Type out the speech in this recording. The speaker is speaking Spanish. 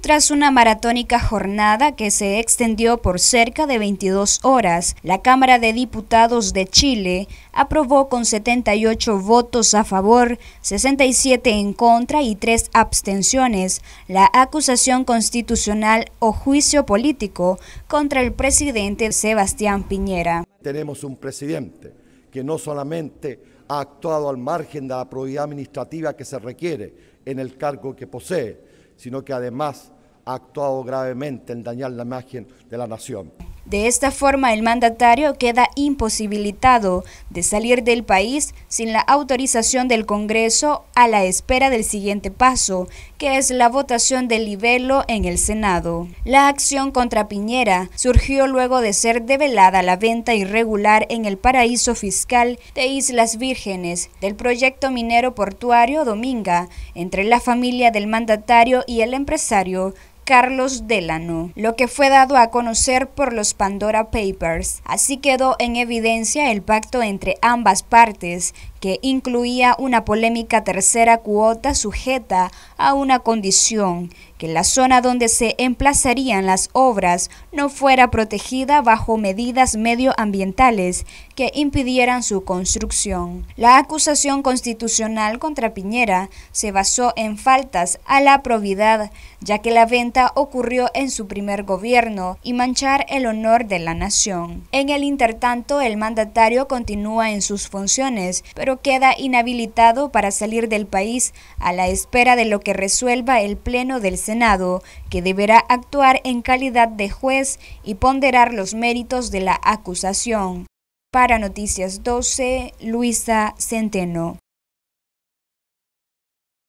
Tras una maratónica jornada que se extendió por cerca de 22 horas, la Cámara de Diputados de Chile aprobó con 78 votos a favor, 67 en contra y 3 abstenciones la acusación constitucional o juicio político contra el presidente Sebastián Piñera. Tenemos un presidente que no solamente ha actuado al margen de la probidad administrativa que se requiere en el cargo que posee, sino que además ha actuado gravemente en dañar la imagen de la nación. De esta forma, el mandatario queda imposibilitado de salir del país sin la autorización del Congreso a la espera del siguiente paso, que es la votación del libelo en el Senado. La acción contra Piñera surgió luego de ser develada la venta irregular en el paraíso fiscal de Islas Vírgenes del proyecto minero portuario Dominga entre la familia del mandatario y el empresario Carlos Delano, lo que fue dado a conocer por los Pandora Papers. Así quedó en evidencia el pacto entre ambas partes que incluía una polémica tercera cuota sujeta a una condición, que la zona donde se emplazarían las obras no fuera protegida bajo medidas medioambientales que impidieran su construcción. La acusación constitucional contra Piñera se basó en faltas a la probidad, ya que la venta ocurrió en su primer gobierno y manchar el honor de la nación. En el intertanto, el mandatario continúa en sus funciones, pero queda inhabilitado para salir del país a la espera de lo que resuelva el Pleno del Senado, que deberá actuar en calidad de juez y ponderar los méritos de la acusación. Para Noticias 12, Luisa Centeno.